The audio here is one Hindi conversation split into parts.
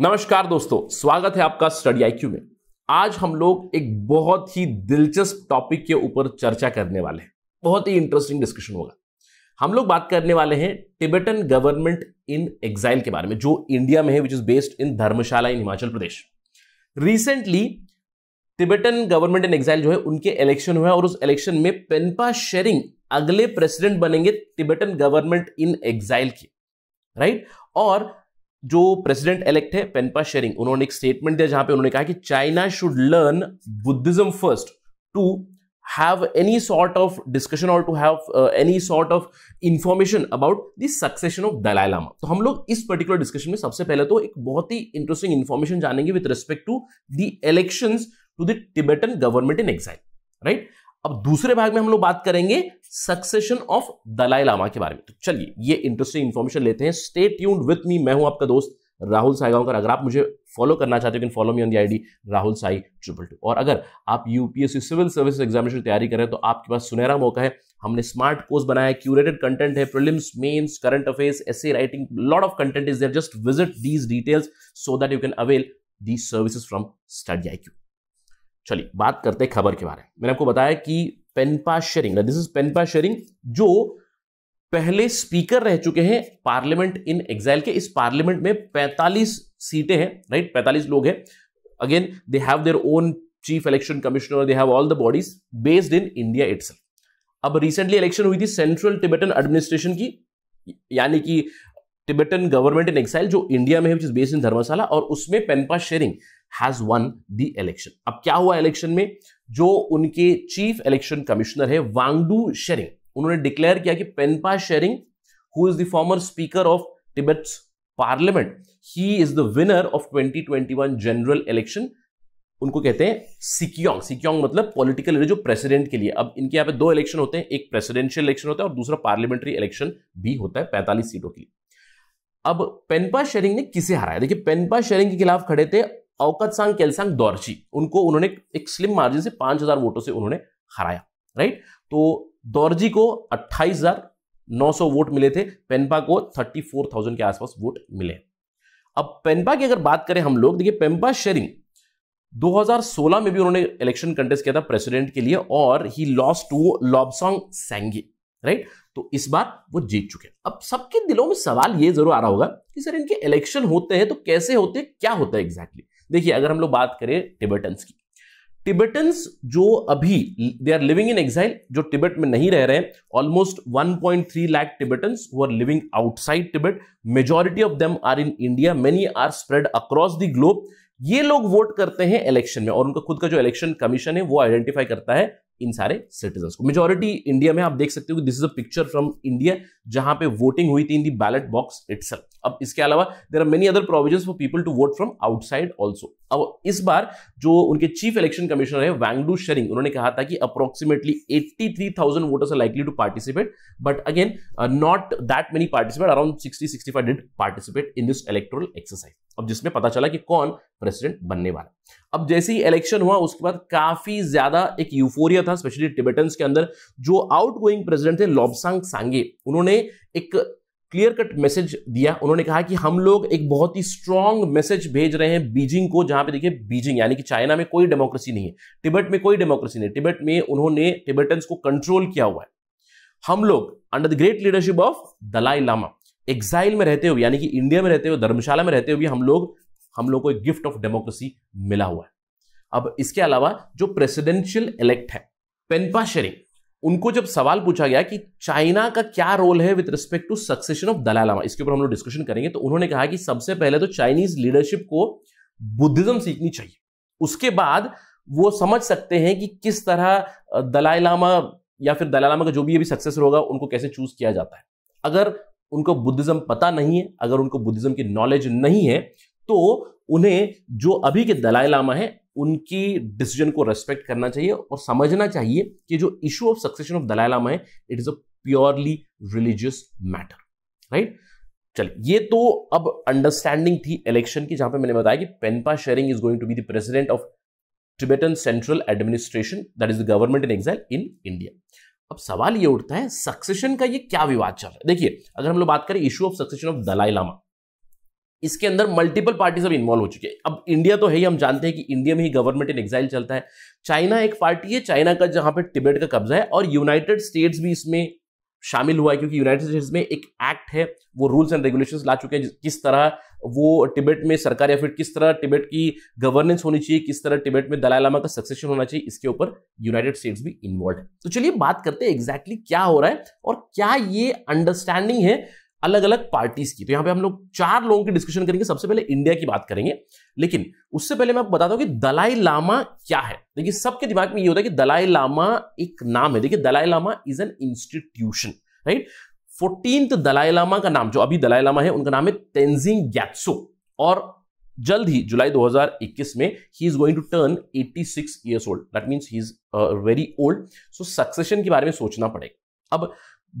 नमस्कार दोस्तों स्वागत है आपका स्टडी आईक्यू में आज हम लोग एक बहुत ही दिलचस्प टॉपिक के ऊपर चर्चा करने वाले हैं बहुत ही इंटरेस्टिंग डिस्कशन होगा हम लोग बात करने वाले हैं टिबेटन गवर्नमेंट इन एग्जाइल के बारे में जो इंडिया में है which is based in Dharamshala in Himachal Pradesh recently Tibetan government in exile जो है उनके इलेक्शन हुआ है और उस इलेक्शन में पेनपा शेरिंग अगले प्रेसिडेंट बनेंगे टिबेटन गवर्नमेंट इन एग्जाइल के राइट और जो प्रेसिडेंट इलेक्ट है पेनपा शेरिंग उन्होंने एक स्टेटमेंट दिया जहां पे उन्होंने कहा कि China should learn Buddhism first to have any sort of discussion और to have any sort of information about the succession of Dalai Lama तो हम लोग इस पर्टिकुलर डिस्कशन में सबसे पहले तो एक बहुत ही इंटरेस्टिंग इन्फॉर्मेशन जानेंगे with respect to the election to the Tibetan government in exile right अब दूसरे भाग में हम लोग बात करेंगे सक्सेशन ऑफ दलाई लामा के बारे में तो चलिए ये इंटरेस्टिंग इंफॉर्मेशन लेते हैं स्टे ट्यून्ड विथ मी मैं हूं आपका दोस्त राहुल साईगांवकर अगर आप मुझे फॉलो करना चाहते हो can follow me on the ID Rahul Sai triple two और अगर आप यूपीएससी सिविल सर्विस एग्जामिनेशन तैयारी करें तो आपके पास सुनहरा मौका है हमने स्मार्ट कोर्स बनाया है क्यूरेटेड कंटेंट है prelims mains current affairs essay writing lot of content is there just visit these details so that you can avail these services from study I Q चलिए बात करते हैं खबर के बारे में मैंने आपको बताया कि Penpa Tsering this is Penpa Tsering जो पहले स्पीकर रह चुके हैं पार्लियामेंट इन एग्जाइल के इस पार्लियामेंट में 45 सीटें हैं राइट 45 लोग हैं again they have their own chief election commissioner they have all the bodies based in India it's अब रिसेंटली इलेक्शन हुई थी सेंट्रल टिबेटन एडमिनिस्ट्रेशन की यानी कि टिबेटन गवर्नमेंट इन एक्साइल जो इंडिया में है which is based in Dharamshala और उसमें Penpa Tsering has won the election अब क्या हुआ इलेक्शन में जो उनके चीफ इलेक्शन कमिश्नर है वांगडू शेरिंग उन्होंने डिक्लेयर किया कि Penpa Tsering who is the former speaker of Tibet's parliament he is the winner of 2021 general election उनको कहते हैं सिक्योंग सिक्योंग मतलब पॉलिटिकल जो प्रेसिडेंट के लिए अब इनके यहाँ पे दो इलेक्शन होते हैं एक प्रेसिडेंशियल इलेक्शन होता है और दूसरा पार्लियामेंट्री इलेक्शन भी होता है पैंतालीस सीटों के लिए अब पेनपा शेरिंग ने किसे हराया देखिए पेनपा शेरिंग के खिलाफ खड़े थे औकत सांग केलसांग दौरची उनको उन्होंने एक स्लिम मार्जिन से पांच हजार वोटों से उन्होंने हराया राइट तो दौरजी को अट्ठाईस हजार नौ सौ वोट मिले थे पेनपा को थर्टी फोर थाउजेंड के आसपास वोट मिले अब पेनपा की अगर बात करें हम लोग देखिए पेनपा शेरिंग 2016 में भी उन्होंने इलेक्शन कंटेस्ट किया था प्रेसिडेंट के लिए और he lost to Lobsang Sangay right तो इस बार वो जीत चुके हैं अब सबके दिलों में सवाल ये जरूर आ रहा होगा कि सर इनके इलेक्शन होते हैं तो कैसे होते हैं क्या होता है एग्जैक्टली exactly? देखिए अगर हम लोग बात करें टिबेटन्स की टिबेटन्स जो अभी they are living in exile जो टिबेट में नहीं रह रहे हैं ऑलमोस्ट 1.3 लैक टिबेटन्स वो are living outside Tibet majority of them are in India many are spread across the globe ये लोग वोट करते हैं इलेक्शन में और उनका खुद का जो इलेक्शन कमीशन है वो आइडेंटिफाई करता है इन सारे सिटीजन को मेजोरिटी इंडिया में आप देख सकते हो this is a picture from India जहां पे वोटिंग हुई थी in the ballot box it's अब इसके अलावा there are many other provision for people to vote from outside also अब इस बार जो उनके चीफ इलेक्शन कमिश्नर है वैंगडू शरिंग उन्होंने कहा था कि approximately 83,000 voters are likely to participate but again not that many participate around sixty sixty five did participate in this electoral exercise अब जिसमें पता चला कि कौन प्रेसिडेंट बनने वाला अब जैसे ही इलेक्शन हुआ उसके बाद काफी ज्यादा एक यूफोरिया था स्पेशली टिबेटन के अंदर जो आउट गोइंग प्रेसिडेंट थे लॉबसांग सांगे उन्होंने एक क्लियर कट मैसेज दिया उन्होंने कहा कि हम लोग एक बहुत ही स्ट्रांग मैसेज भेज रहे हैं बीजिंग को जहां पे देखिए बीजिंग यानी कि चाइना में कोई डेमोक्रेसी नहीं है टिबेट में कोई डेमोक्रेसी नहीं टिबेट में उन्होंने टिबेटन को कंट्रोल किया हुआ है हम लोग under the great leadership of Dalai Lama exile में रहते हुए यानी कि इंडिया में रहते हुए धर्मशाला में रहते हुए हम लोग हम लोग को एक गिफ्ट ऑफ डेमोक्रेसी मिला हुआ है अब इसके अलावा जो प्रेसिडेंशियल इलेक्ट है पेनपा शेरिंग उनको जब सवाल पूछा गया कि चाइना का क्या रोल है with respect to succession of Dalai Lama इसके ऊपर हम लोग डिस्कशन करेंगे तो उन्होंने कहा कि सबसे पहले तो चाइनीज लीडरशिप को बुद्धिज्म सीखनी चाहिए उसके बाद वो समझ सकते हैं कि किस तरह दलाई लामा या फिर दलाई लामा का जो भी अभी सक्सेसर होगा उनको कैसे चूज किया जाता है अगर उनको बुद्धिज्म पता नहीं है अगर उनको बुद्धिज्म की नॉलेज नहीं है तो उन्हें जो अभी के दलाई लामा है उनकी डिसीजन को रेस्पेक्ट करना चाहिए और समझना चाहिए कि जो issue of succession of Dalai Lama है it is a purely religious matter right चलिए ये तो अब अंडरस्टैंडिंग थी इलेक्शन की जहां पे मैंने बताया कि Penpa Tsering is going to be the president of Tibetan central administration that is the government in exile in India अब सवाल ये उठता है सक्सेशन का ये क्या विवाद चल रहा है देखिए अगर हम लोग बात करें issue of succession of Dalai Lama इसके अंदर मल्टीपल पार्टीज अब इन्वॉल्व हो चुकी है अब इंडिया तो है ही हम जानते हैं कि इंडिया में ही गवर्नमेंट इन एग्जाइल चलता है चाइना एक पार्टी है चाइना का जहां पर टिबेट का कब्जा है और यूनाइटेड स्टेट्स भी इसमें शामिल हुआ है क्योंकि यूनाइटेड स्टेट्स में एक एक्ट है वो रूल्स एंड रेगुलेशंस ला चुके हैं किस तरह वो टिबेट में सरकार या फिर किस तरह टिबेट की गवर्नेंस होनी चाहिए किस तरह टिबेट में दलाई लामा का सक्सेशन होना चाहिए इसके ऊपर यूनाइटेड स्टेट्स भी इन्वॉल्व है तो चलिए बात करते हैं एग्जैक्टली exactly क्या हो रहा है और क्या ये अंडरस्टैंडिंग है अलग अलग पार्टीज की तो यहां पे हम लोग चार लोगों की डिस्कशन करेंगे सबसे पहले इंडिया की बात करेंगे लेकिन उससे पहले मैं आपको बताता हूं कि दलाई लामा क्या है देखिए सबके दिमाग में ये होता है कि दलाई लामा एक नाम है देखिए Dalai Lama is an institution right fourteen Dalai Lama का नाम जो अभी दलाई लामा है उनका नाम है तेंजिंग गैत्सो और जल्द ही जुलाई 2021 में he is going to turn 86 six years old that means he is very old so succession के बारे में सोचना पड़ेगा अब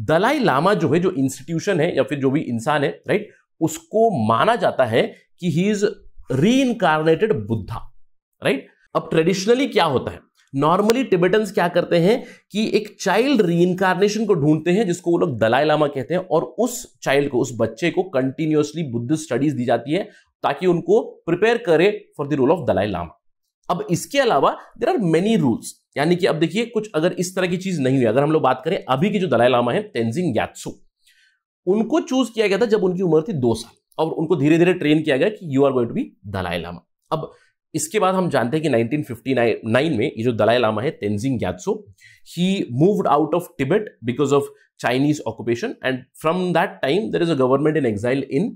दलाई लामा जो है जो इंस्टीट्यूशन है या फिर जो भी इंसान है राइट उसको माना जाता है कि he is reincarnated Buddha right अब ट्रेडिशनली क्या होता है नॉर्मली टिबेटन क्या करते हैं कि एक चाइल्ड री इनकारनेशन को ढूंढते हैं जिसको वो लोग दलाई लामा कहते हैं और उस चाइल्ड को उस बच्चे को कंटिन्यूसली बुद्ध स्टडीज दी जाती है ताकि उनको प्रिपेयर करे for the role of Dalai Lama अब इसके अलावा देर आर मेनी रूल्स यानी कि अब देखिए कुछ अगर इस तरह की चीज नहीं हुई अगर हम लोग बात करें अभी के जो दलाई लामा है तेंजिंग ग्यात्सु उनको चूज किया गया था जब उनकी उम्र थी दो साल और उनको धीरे धीरे ट्रेन किया गया कि you are going to be Dalai Lama अब इसके बाद हम जानते हैं कि 1959 में ये जो दलाई लामा है Tenzin Gyatso he moved out of Tibet because of Chinese occupation and from that time there is a government in exile in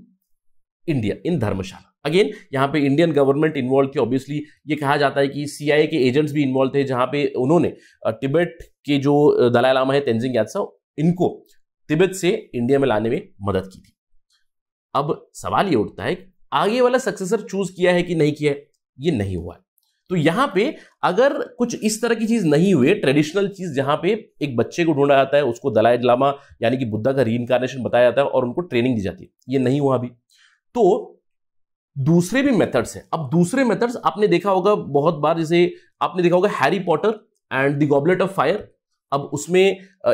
India in Dharamshala again यहाँ पे इंडियन गवर्नमेंट इन्वॉल्व थी ऑब्वियसली ये कहा जाता है कि सीआईए के एजेंट्स भी इन्वॉल्व थे जहाँ पे उन्होंने तिब्बत के जो दलाई लामा है तेंजिंग यात्सा इनको तिब्बत से इंडिया में लाने में मदद की थी अब सवाल ये उठता है आगे वाला सक्सेसर चूज किया है कि नहीं किया है ये नहीं हुआ है तो यहाँ पे अगर कुछ इस तरह की चीज नहीं हुई ट्रेडिशनल चीज जहां पे एक बच्चे को ढूंढा जाता है उसको दलाई लामा यानी कि बुद्धा का री बताया जाता है और उनको ट्रेनिंग दी जाती है ये नहीं हुआ अभी तो दूसरे भी मेथड्स हैं अब दूसरे मेथड्स आपने देखा होगा बहुत बार जैसे आपने देखा होगा Harry Potter and the goblet of fire अब उसमें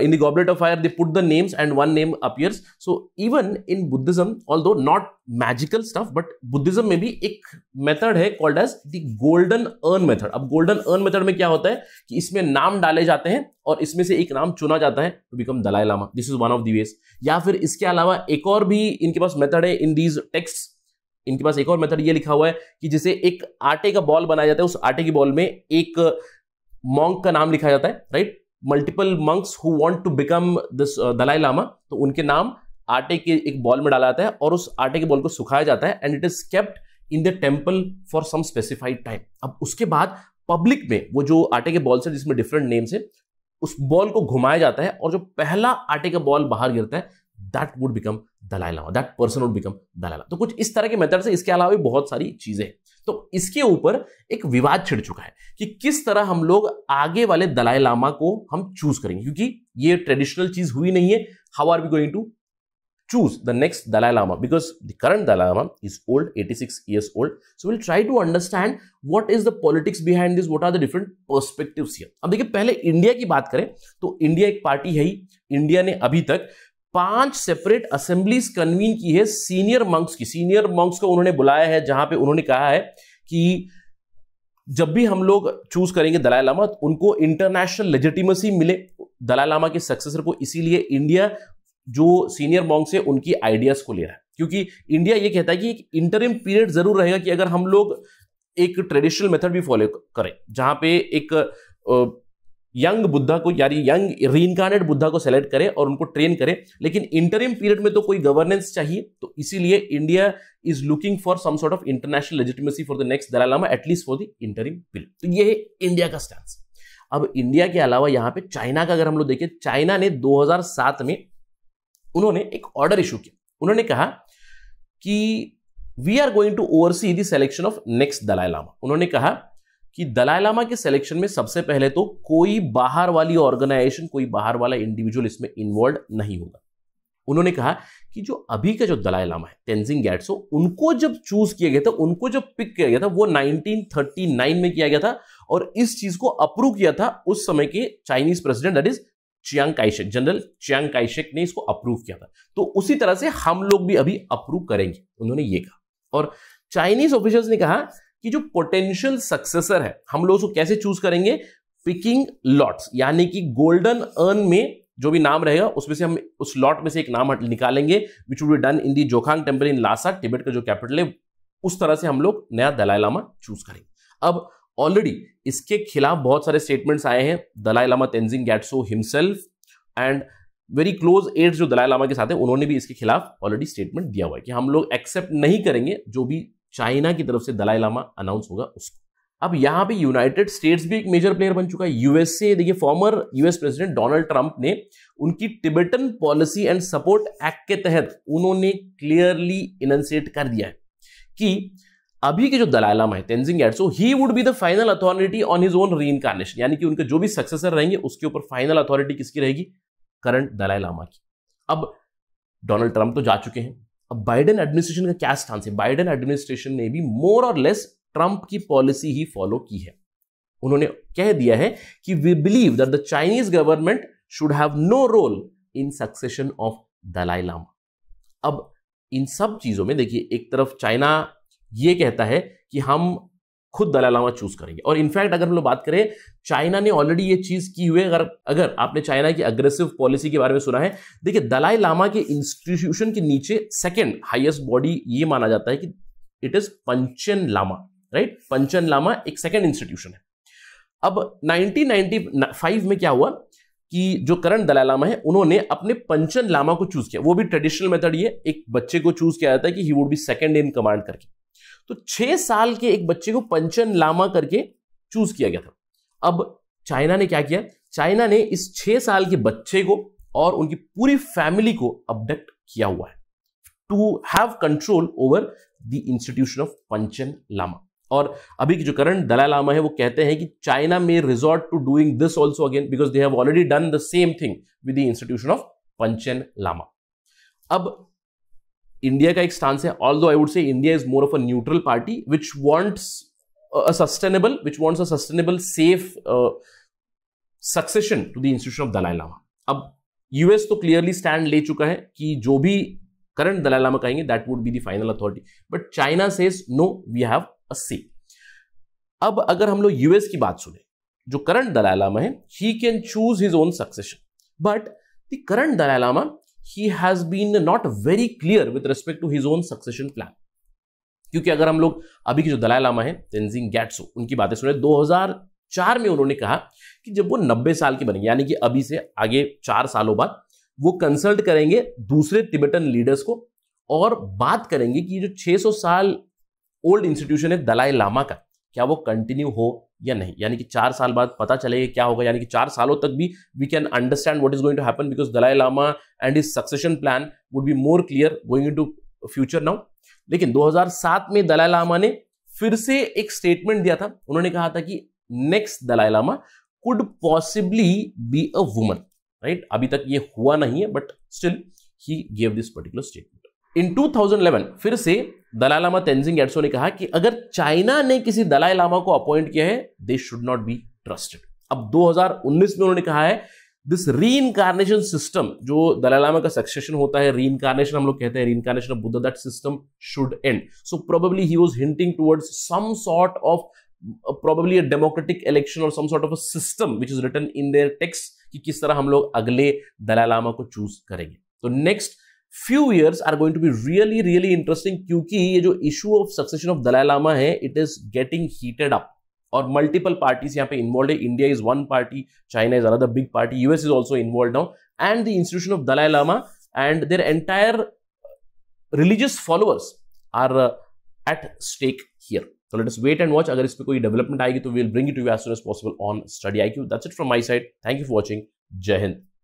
in the goblet of fire they put the names and one name appears so even in Buddhism although not magical stuff but Buddhism में भी एक मेथड है called as the golden urn method अब गोल्डन अर्न मेथड में क्या होता है कि इसमें नाम डाले जाते हैं और इसमें से एक नाम चुना जाता है to become Dalai Lama this is one of the ways या फिर इसके अलावा एक और भी इनके पास मेथड है इन दीज टेक्स्ट इनके पास एक और मेथड ये लिखा हुआ है कि जिसे एक आटे का बॉल बनाया जाता है उस आटे की बॉल में एक मॉन्ग का नाम लिखा जाता है right multiple monks who want to become this Dalai Lama तो उनके नाम आटे के एक बॉल में डाला जाता है और उस आटे के बॉल को सुखाया जाता है and it is kept in the temple for some specified time अब उसके बाद पब्लिक में वो जो आटे के बॉल है जिसमें डिफरेंट नेम्स है उस बॉल को घुमाया जाता है और जो पहला आटे का बॉल बाहर गिरता है that would become Dalai Lama that person would become Dalai Lama तो कुछ इस तरह के मेथड से इसके अलावा भी बहुत सारी चीजें हैं तो इसके ऊपर एक विवाद छिड़ चुका है कि किस तरह हम लोग आगे वाले दलाई लामा को हम चूज करेंगे क्योंकि ये ट्रेडिशनल चीज हुई नहीं है how are we going to choose the next Dalai Lama because the current Dalai Lama is old eighty six years old so will try to understand what is the politics behind this what are the different perspective अब देखिए पहले इंडिया की बात करें तो इंडिया एक पार्टी है ही इंडिया ने अभी तक पांच सेपरेट असेंबलीज कन्वीन की है सीनियर मंक्स की सीनियर मंक्स को उन्होंने बुलाया है जहां पे उन्होंने कहा है कि जब भी हम लोग चूज करेंगे दलाई लामा तो उनको इंटरनेशनल लेजिटिमेसी मिले दलाई लामा के सक्सेसर को इसीलिए इंडिया जो सीनियर मॉन्ग से उनकी आइडियाज को ले रहा है क्योंकि इंडिया ये कहता है कि एक इंटरिम पीरियड जरूर रहेगा कि अगर हम लोग एक ट्रेडिशनल मेथड भी फॉलो करें जहां पे एक यंग बुद्धा को यानी यंग रीइनकारनेट बुद्धा को सेलेक्ट करें और उनको ट्रेन करें लेकिन इंटरिम पीरियड में तो कोई गवर्नेंस चाहिए तो इसीलिए India is looking for some sort of international legitimacy for the next Dalai Lama at least for the interim period तो ये है इंडिया का स्टैंड अब इंडिया के अलावा यहां पे चाइना का अगर हम लोग देखें चाइना ने 2007 में उन्होंने एक ऑर्डर इशू किया उन्होंने कहा कि we are going to oversee the of next Dalai Lama उन्होंने कहा कि दलाई लामा के सिलेक्शन में सबसे पहले तो कोई बाहर वाली ऑर्गेनाइजेशन कोई बाहर वाला इंडिविजुअल इसमें इन्वॉल्व नहीं होगा उन्होंने कहा कि जो अभी का जो दलाई लामा है तेंजिंग गैट्सो उनको जब चूज किया गया था उनको जब पिक किया गया था वो 1939 में किया गया था और इस चीज को अप्रूव किया था उस समय के Chinese president that is Chiang Kai shek general Chiang Kai shek ने इसको अप्रूव किया था तो उसी तरह से हम लोग भी अभी अप्रूव करेंगे उन्होंने ये कहा और चाइनीज ऑफिशियल्स ने कहा कि जो पोटेंशियल सक्सेसर है हम लोग उसको कैसे चूज करेंगे पिकिंग लॉट्स यानी कि गोल्डन अर्न में जो भी नाम रहेगा उसमें से हम उस लॉट में से एक नाम निकालेंगे which would be done in the Jokhang temple in Lhasa Tibet का जो कैपिटल है उस तरह से हम लोग नया दलाई लामा चूज करेंगे अब ऑलरेडी इसके खिलाफ बहुत सारे स्टेटमेंट्स आए हैं Dalai Lama Tenzin Gyatso himself and very close aides जो दलाई लामा के साथ है उन्होंने भी इसके खिलाफ ऑलरेडी स्टेटमेंट दिया हुआ है कि हम लोग एक्सेप्ट नहीं करेंगे जो भी चाइना की तरफ से दलाई लामा अनाउंस होगा उसको अब यहां पे यूनाइटेड स्टेट्स भी एक मेजर प्लेयर बन चुका है यूएसए देखिए former US president Donald Trump ने उनकी Tibetan policy and support act के तहत उन्होंने क्लियरली इनसेट कर दिया है कि अभी के जो दलाई लामा है तेंजिंग एड so he would be the final authority on his own reincarnation यानी कि उनके जो भी सक्सेसर रहेंगे उसके ऊपर फाइनल अथॉरिटी किसकी रहेगी करंट दलाई लामा की अब डोनाल्ड ट्रंप तो जा चुके हैं अब बाइडेन एडमिनिस्ट्रेशन का क्या स्टांस है बाइडेन एडमिनिस्ट्रेशन ने भी मोर और लेस ट्रंप की पॉलिसी ही फॉलो की है उन्होंने कह दिया है कि we believe that the Chinese government should have no role in succession of Dalai Lama अब इन सब चीजों में देखिए एक तरफ चाइना ये कहता है कि हम खुद दलाई लामा चूज करेंगे और इनफैक्ट अगर हम लोग बात करें चाइना ने ऑलरेडी ये चीज की हुई है अगर अगर आपने चाइना की अग्रेसिव पॉलिसी के बारे में सुना है देखिए दलाई लामा के इंस्टीट्यूशन के नीचे सेकेंड हाइएस्ट बॉडी ये माना जाता है कि it is Panchen Lama right Panchen Lama एक सेकेंड इंस्टीट्यूशन है अब 1995 में क्या हुआ कि जो करंट दलाई लामा है उन्होंने अपने पंचन लामा को चूज किया वो भी ट्रेडिशनल मेथड ये एक बच्चे को चूज किया जाता है कि he would be second in command करके तो छह साल के एक बच्चे को पंचन लामा करके चूज किया गया था अब चाइना ने क्या किया चाइना ने इस छह साल के बच्चे को और उनकी पूरी फैमिली को अपडक्ट किया हुआ है to have control over the institution of Panchen Lama और अभी की जो करंट दलाई लामा है वो कहते हैं कि चाइना में resort to doing this also again because they have already done the same thing with the institution of Panchen Lama अब इंडिया का एक स्टांस है although I would say India is more of a neutral party which wants a sustainable which wants a sustainable safe succession to the institution of Dalai Lama अब यूएस तो क्लियरली स्टैंड ले चुका है कि जो भी करंट दलाई लामा कहेंगे that would be the final authority but China says no we have a say अब अगर हम लोग यूएस की बात सुने जो करंट दलाई लामा है he can choose his own succession but the current Dalai Lama he has been not very clear with respect to his own succession plan क्योंकि अगर हम लोग अभी के जो दलाई लामा है तेंजिंग गैट्सो उनकी बातें सुने 2004 में उन्होंने कहा कि जब वो 90 साल के बनेंगे यानी कि अभी से आगे चार सालों बाद वो कंसल्ट करेंगे दूसरे तिबेटन लीडर्स को और बात करेंगे कि जो 600 साल ओल्ड इंस्टीट्यूशन है दलाई लामा का क्या वो कंटिन्यू हो या नहीं यानी कि चार साल बाद पता चलेगा क्या होगा यानी कि चार सालों तक भी we can understand what is going to happen because Dalai Lama and is succession plan would be more clear going into future now लेकिन 2007 में दलाई लामा ने फिर से एक स्टेटमेंट दिया था उन्होंने कहा था कि next Dalai Lama could possibly be a woman right अभी तक ये हुआ नहीं है but still he gave this particular statement in 2011 फिर से दलाई लामा तेंजिंग एडसो ने कहा कि अगर चाइना ने किसी दलाई लामा को अपॉइंट किया है they should not be trusted अब 2019 में उन्होंने कहा है दिस री इनकारनेशन सिस्टम जो दलाई लामा का सक्सेशन होता है री इनकारनेशन हम लोग कहते हैं reincarnation of Buddha that system should end so probably he was hinting towards some sort of probably democratic election और some sort of a system which is written in their texts कि किस तरह हम लोग अगले दलाई लामा को चूज करेंगे तो next few years are going to be really really interesting क्योंकि ये जो issue of succession of Dalai Lama है it is getting heated up और मल्टीपल पार्टीज यहाँ पे इन्वॉल्व है India is one party China is another big party US is also involve now and the institution of Dalai Lama and their entire religious followers are at stake here तो let us wait and watch अगर इस पर कोई डेवलपमेंट आएगी तो we'll bring it to as soon as possible on study I Q that's it from my side thank you for watching Jai Hind